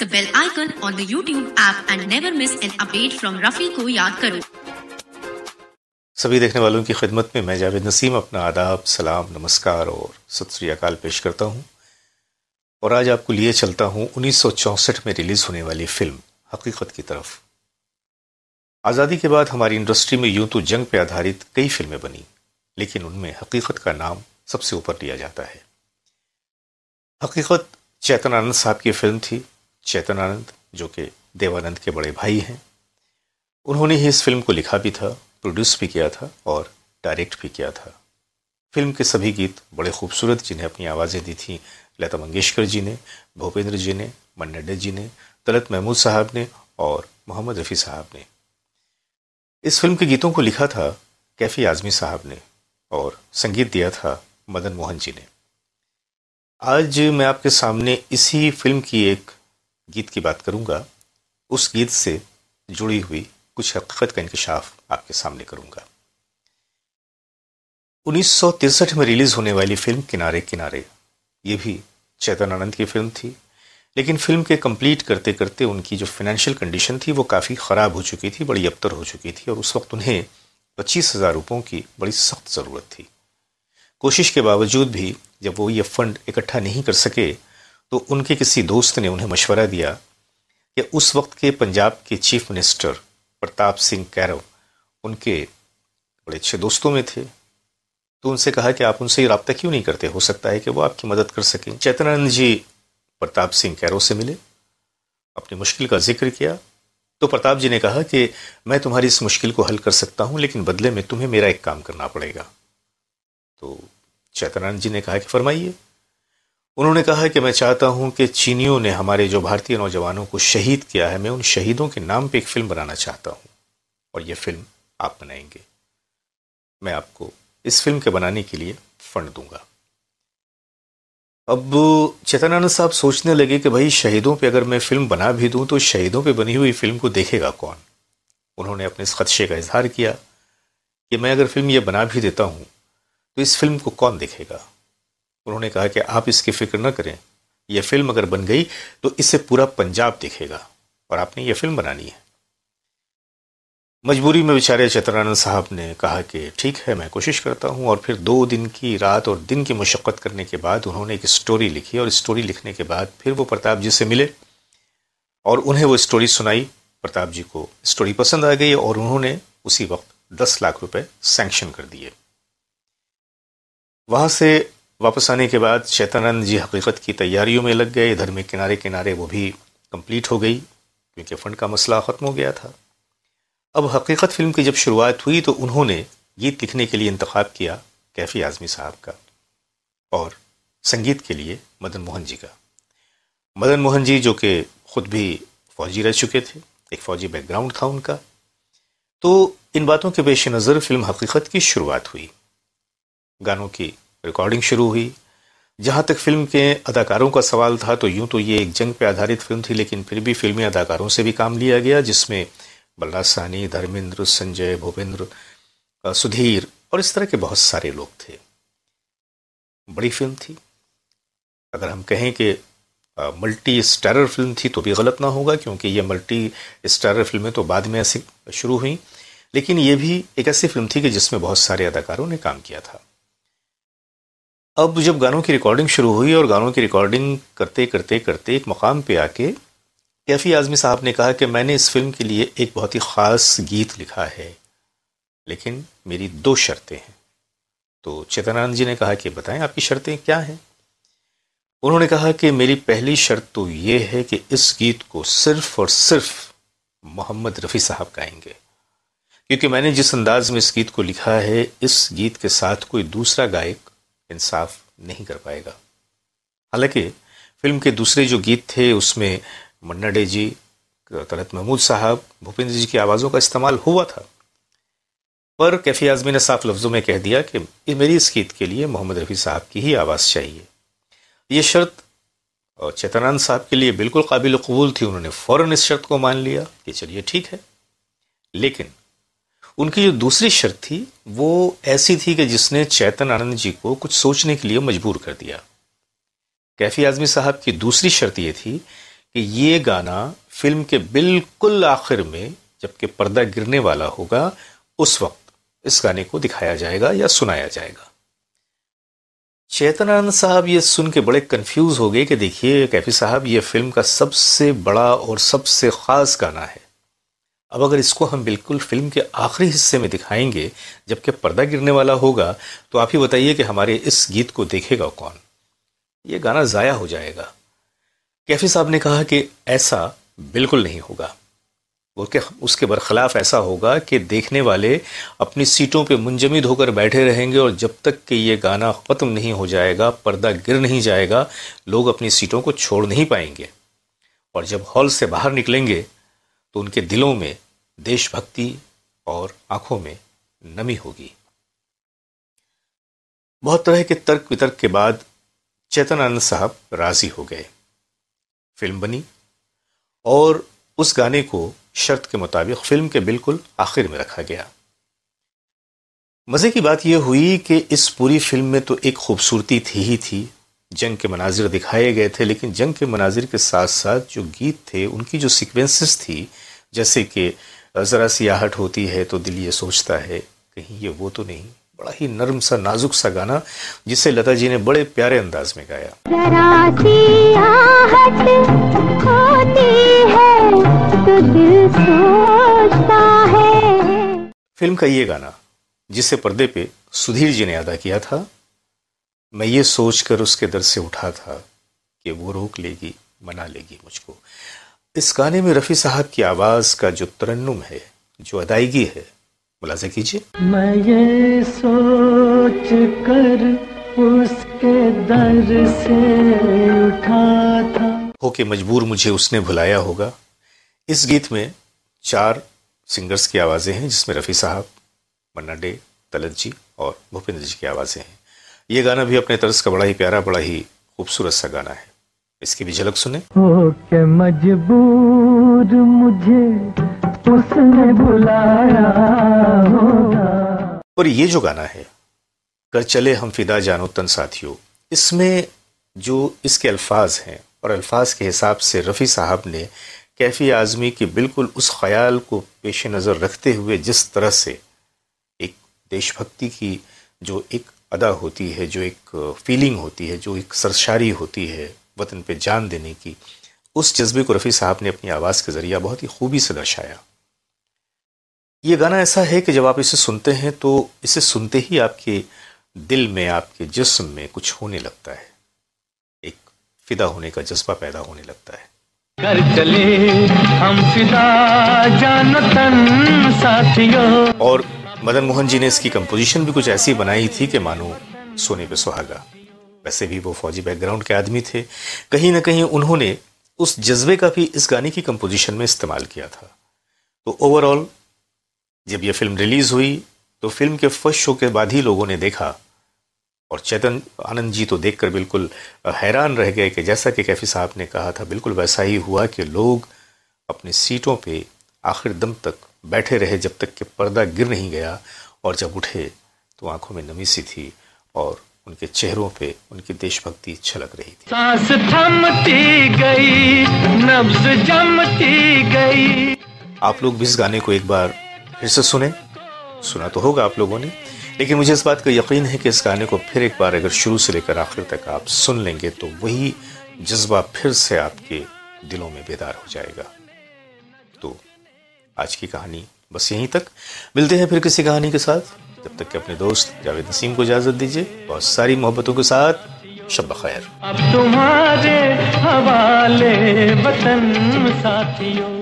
the bell icon on the YouTube app and never miss an update from Rafi ko yaad karo. सभी देखने वालों की खिदमत में मैं जावेद नसीम अपना आदाब सलाम नमस्कार और सत पेश करता हूँ और आज आपको लिए चलता हूँ उन्नीस में रिलीज़ होने वाली फ़िल्म हकीकत की तरफ आज़ादी के बाद हमारी इंडस्ट्री में यूं तो जंग पर आधारित कई फिल्में बनी लेकिन उनमें हकीकत का नाम सबसे ऊपर लिया जाता है हकीकत चैतन आनंद साहब की फिल्म थी चेतनानंद जो कि देवानंद के बड़े भाई हैं उन्होंने ही इस फिल्म को लिखा भी था प्रोड्यूस भी किया था और डायरेक्ट भी किया था फिल्म के सभी गीत बड़े खूबसूरत जिन्हें अपनी आवाज़ें दी थी लता मंगेशकर जी ने भूपेंद्र जी ने मन्नाडे जी ने तलत महमूद साहब ने और मोहम्मद रफ़ी साहब ने इस फिल्म के गीतों को लिखा था कैफ़ी आज़मी साहब ने और संगीत दिया था मदन मोहन जी ने आज मैं आपके सामने इसी फिल्म की एक गीत की बात करूँगा उस गीत से जुड़ी हुई कुछ हकीकत का इंकशाफ आपके सामने करूँगा 1963 में रिलीज़ होने वाली फिल्म किनारे किनारे ये भी चेतन आनंद की फिल्म थी लेकिन फिल्म के कंप्लीट करते करते उनकी जो फाइनेंशियल कंडीशन थी वो काफ़ी ख़राब हो चुकी थी बड़ी अबतर हो चुकी थी और उस वक्त उन्हें पच्चीस हज़ार रुपयों की बड़ी सख्त ज़रूरत थी कोशिश के बावजूद भी जब वो ये फ़ंड इकट्ठा नहीं कर सके तो उनके किसी दोस्त ने उन्हें मशवरा दिया कि उस वक्त के पंजाब के चीफ मिनिस्टर प्रताप सिंह कैरव उनके बड़े अच्छे दोस्तों में थे तो उनसे कहा कि आप उनसे ये रबता क्यों नहीं करते हो सकता है कि वो आपकी मदद कर सकें चैतनानंद जी प्रताप सिंह कैरव से मिले अपनी मुश्किल का जिक्र किया तो प्रताप जी ने कहा कि मैं तुम्हारी इस मुश्किल को हल कर सकता हूँ लेकिन बदले में तुम्हें मेरा एक काम करना पड़ेगा तो चैतनानंद जी ने कहा कि फरमाइए उन्होंने कहा कि मैं चाहता हूं कि चीनियों ने हमारे जो भारतीय नौजवानों को शहीद किया है मैं उन शहीदों के नाम पे एक फिल्म बनाना चाहता हूं और ये फिल्म आप बनाएंगे मैं आपको इस फिल्म के बनाने के लिए फंड दूंगा अब चेतनानंद साहब सोचने लगे कि भाई शहीदों पे अगर मैं फिल्म बना भी दूं तो शहीदों पे बनी हुई फिल्म को देखेगा कौन उन्होंने अपने इस खदशे का इजहार किया कि मैं अगर फिल्म ये बना भी देता हूं तो इस फिल्म को कौन देखेगा उन्होंने कहा कि आप इसकी फिक्र ना करें यह फिल्म अगर बन गई तो इससे पूरा पंजाब दिखेगा और आपने यह फिल्म बनानी है मजबूरी में बेचारे चित्रानंद साहब ने कहा कि ठीक है मैं कोशिश करता हूँ और फिर दो दिन की रात और दिन की मशक्क़त करने के बाद उन्होंने एक स्टोरी लिखी और स्टोरी लिखने के बाद फिर वो प्रताप जी से मिले और उन्हें वो स्टोरी सुनाई प्रताप जी को स्टोरी पसंद आ गई और उन्होंने उसी वक्त दस लाख रुपए सैंक्शन कर दिए वहाँ से वापस आने के बाद शैतानंद जी हकीकत की तैयारियों में लग गए इधर में किनारे किनारे वो भी कंप्लीट हो गई क्योंकि फ़ंड का मसला ख़त्म हो गया था अब हकीकत फिल्म की जब शुरुआत हुई तो उन्होंने गीत लिखने के लिए इंतखब किया कैफ़ी आज़मी साहब का और संगीत के लिए मदन मोहन जी का मदन मोहन जी जो कि ख़ुद भी फ़ौजी रह चुके थे एक फ़ौजी बैकग्राउंड था उनका तो इन बातों के पेश नज़र फिल्म हकीकत की शुरुआत हुई गानों की रिकॉर्डिंग शुरू हुई जहाँ तक फिल्म के अदाकारों का सवाल था तो यूँ तो ये एक जंग पे आधारित फिल्म थी लेकिन फिर भी फिल्मी अदाकारों से भी काम लिया गया जिसमें बल्ला सानी धर्मेंद्र संजय भूपेंद्र सुधीर और इस तरह के बहुत सारे लोग थे बड़ी फिल्म थी अगर हम कहें कि मल्टी स्टारर फिल्म थी तो भी गलत ना होगा क्योंकि ये मल्टी स्टारर फिल्में तो बाद में ऐसी शुरू हुई लेकिन ये भी एक ऐसी फिल्म थी कि जिसमें बहुत सारे अदाकारों ने काम किया था अब जब गानों की रिकॉर्डिंग शुरू हुई और गानों की रिकॉर्डिंग करते करते करते एक मकाम पे आके कैफ़ी आज़मी साहब ने कहा कि मैंने इस फिल्म के लिए एक बहुत ही ख़ास गीत लिखा है लेकिन मेरी दो शर्तें हैं तो चेतनानंद जी ने कहा कि बताएं आपकी शर्तें क्या हैं उन्होंने कहा कि मेरी पहली शर्त तो ये है कि इस गीत को सिर्फ और सिर्फ मोहम्मद रफ़ी साहब गाएंगे क्योंकि मैंने जिस अंदाज में इस गीत को लिखा है इस गीत के साथ कोई दूसरा गायक इंसाफ नहीं कर पाएगा हालांकि फिल्म के दूसरे जो गीत थे उसमें मन्ना डे जी तलत महमूद साहब भूपेंद्र जी की आवाज़ों का इस्तेमाल हुआ था पर कैफी आजमी ने साफ लफ्ज़ों में कह दिया कि मेरी इस गीत के लिए मोहम्मद रफ़ी साहब की ही आवाज़ चाहिए ये शर्त और चेतनानंद साहब के लिए बिल्कुल काबिल कबूल थी उन्होंने फ़ौर इस शर्त को मान लिया कि चलिए ठीक है लेकिन उनकी जो दूसरी शर्त थी वो ऐसी थी कि जिसने चैतन आनंद जी को कुछ सोचने के लिए मजबूर कर दिया कैफी आजमी साहब की दूसरी शर्त ये थी कि ये गाना फिल्म के बिल्कुल आखिर में जबकि पर्दा गिरने वाला होगा उस वक्त इस गाने को दिखाया जाएगा या सुनाया जाएगा चेतनानंद साहब ये सुन के बड़े कंफ्यूज हो गए कि देखिए कैफी साहब ये फिल्म का सबसे बड़ा और सबसे ख़ास गाना है अब अगर इसको हम बिल्कुल फिल्म के आखिरी हिस्से में दिखाएंगे जबकि पर्दा गिरने वाला होगा तो आप ही बताइए कि हमारे इस गीत को देखेगा कौन ये गाना ज़ाया हो जाएगा कैफी साहब ने कहा कि ऐसा बिल्कुल नहीं होगा बल्कि उसके बरखिलाफ ऐसा होगा कि देखने वाले अपनी सीटों पे मुंजमद होकर बैठे रहेंगे और जब तक कि ये गाना ख़त्म नहीं हो जाएगा पर्दा गिर नहीं जाएगा लोग अपनी सीटों को छोड़ नहीं पाएंगे और जब हॉल से बाहर निकलेंगे तो उनके दिलों में देशभक्ति और आंखों में नमी होगी बहुत तरह के तर्क वितर्क के बाद चेतनानंद साहब राजी हो गए फिल्म बनी और उस गाने को शर्त के मुताबिक फिल्म के बिल्कुल आखिर में रखा गया मज़े की बात यह हुई कि इस पूरी फिल्म में तो एक खूबसूरती थी ही थी जंग के मनाजिर दिखाए गए थे लेकिन जंग के मनाजिर के साथ साथ जो गीत थे उनकी जो सिक्वेंसिस थी जैसे कि ज़रा सियाहट होती है तो दिल ये सोचता है कहीं ये वो तो नहीं बड़ा ही नरम सा नाजुक सा गाना जिसे लता जी ने बड़े प्यारे अंदाज में गाया तो फिल्म का ये गाना जिसे पर्दे पे सुधीर जी ने अदा किया था मैं ये सोच कर उसके दर से उठा था कि वो रोक लेगी मना लेगी मुझको इस गाने में रफ़ी साहब की आवाज़ का जो तरन्नुम है जो अदायगी है मुलाजा कीजिए मैं ये सोच कर उसके दर से उठा था हो के मजबूर मुझे उसने भुलाया होगा इस गीत में चार सिंगर्स की आवाज़ें हैं जिसमें रफ़ी साहब मन्ना डे तलत जी और भूपेंद्र जी की आवाज़ें हैं ये गाना भी अपने तर्ज का बड़ा ही प्यारा बड़ा ही खूबसूरत सा गाना है इसकी भी झलक सुने के मजबूर मुझे उसने बुलाया और ये जो गाना है कर चले हम फिदा जानो तन साथियों इसमें जो इसके अल्फाज हैं और अल्फाज के हिसाब से रफ़ी साहब ने कैफ़ी आज़मी के बिल्कुल उस ख्याल को पेश नज़र रखते हुए जिस तरह से एक देशभक्ति की जो एक अदा होती है जो एक फीलिंग होती है जो एक सरशारी होती है वतन पे जान देने की उस जज्बे को रफ़ी साहब ने अपनी आवाज़ के ज़रिए बहुत ही खूबी से दर्शाया ये गाना ऐसा है कि जब आप इसे सुनते हैं तो इसे सुनते ही आपके दिल में आपके जिस्म में कुछ होने लगता है एक फिदा होने का जज्बा पैदा होने लगता है कर चले हम फिदा जानतन साथियों और मदन मोहन जी ने इसकी कंपोजिशन भी कुछ ऐसी बनाई थी कि मानो सोने पे सुहागा वैसे भी वो फौजी बैकग्राउंड के आदमी थे कहीं ना कहीं उन्होंने उस जज्बे का भी इस गाने की कंपोजिशन में इस्तेमाल किया था तो ओवरऑल जब यह फिल्म रिलीज़ हुई तो फिल्म के फर्स्ट शो के बाद ही लोगों ने देखा और चेतन आनंद जी तो देखकर बिल्कुल हैरान रह गए कि जैसा कि कैफी साहब ने कहा था बिल्कुल वैसा ही हुआ कि लोग अपनी सीटों पे आखिर दम तक बैठे रहे जब तक कि पर्दा गिर नहीं गया और जब उठे तो आंखों में नमी सी थी और उनके चेहरों पे उनकी देशभक्ति छलक रही थी सांस थमती गई नब्ज जमती गई आप लोग भी इस गाने को एक बार फिर से सुने सुना तो होगा आप लोगों ने लेकिन मुझे इस बात का यकीन है कि इस गाने को फिर एक बार अगर शुरू से लेकर आखिर तक आप सुन लेंगे तो वही जज्बा फिर से आपके दिलों में बेदार हो जाएगा तो आज की कहानी बस यहीं तक मिलते हैं फिर किसी कहानी के साथ जब तक कि अपने दोस्त जावेद नसीम को इजाजत दीजिए बहुत सारी मोहब्बतों के साथ शब खैर अब तुम्हारे हवाले वतन साथियों